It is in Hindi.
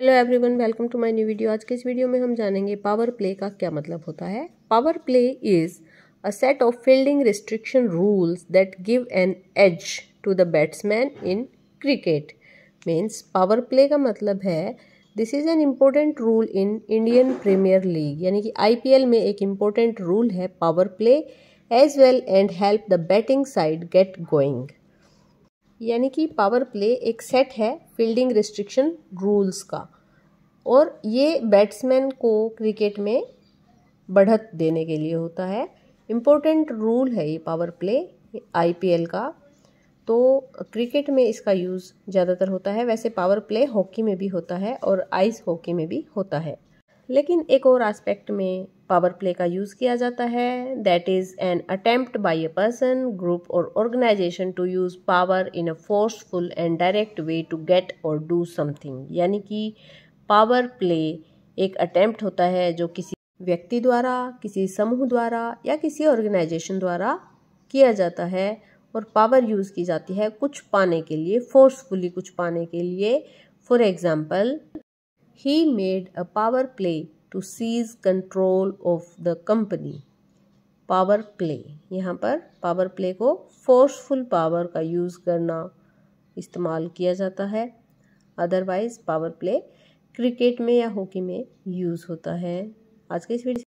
hello everyone welcome to my new video आज के इस वीडियो में हम जानेंगे पावर प्ले का क्या मतलब होता है power play is a set of fielding restriction rules that give an edge to the batsman in cricket means power play का मतलब है this is an important rule in Indian Premier League यानी कि आई में एक इम्पोर्टेंट रूल है power play as well and help the batting side get going यानी कि पावर प्ले एक सेट है फील्डिंग रिस्ट्रिक्शन रूल्स का और ये बैट्समैन को क्रिकेट में बढ़त देने के लिए होता है इम्पोर्टेंट रूल है ये पावर प्ले आईपीएल का तो क्रिकेट में इसका यूज़ ज़्यादातर होता है वैसे पावर प्ले हॉकी में भी होता है और आइस हॉकी में भी होता है लेकिन एक और एस्पेक्ट में पावर प्ले का यूज़ किया जाता है that is an attempt by a person group और organisation to use power in a forceful and direct way to get और डू समथिंग यानी कि पावर प्ले एक अटेम्प्ट होता है जो किसी व्यक्ति द्वारा किसी समूह द्वारा या किसी ऑर्गेनाइजेशन द्वारा किया जाता है और पावर यूज़ की जाती है कुछ पाने के लिए फोर्सफुली कुछ पाने के लिए for example he made a power play to seize control of the company power play यहाँ पर पावर प्ले को फोर्सफुल पावर का यूज़ करना इस्तेमाल किया जाता है अदरवाइज़ पावर प्ले क्रिकेट में या हॉकी में यूज़ होता है आज के इस वीडियो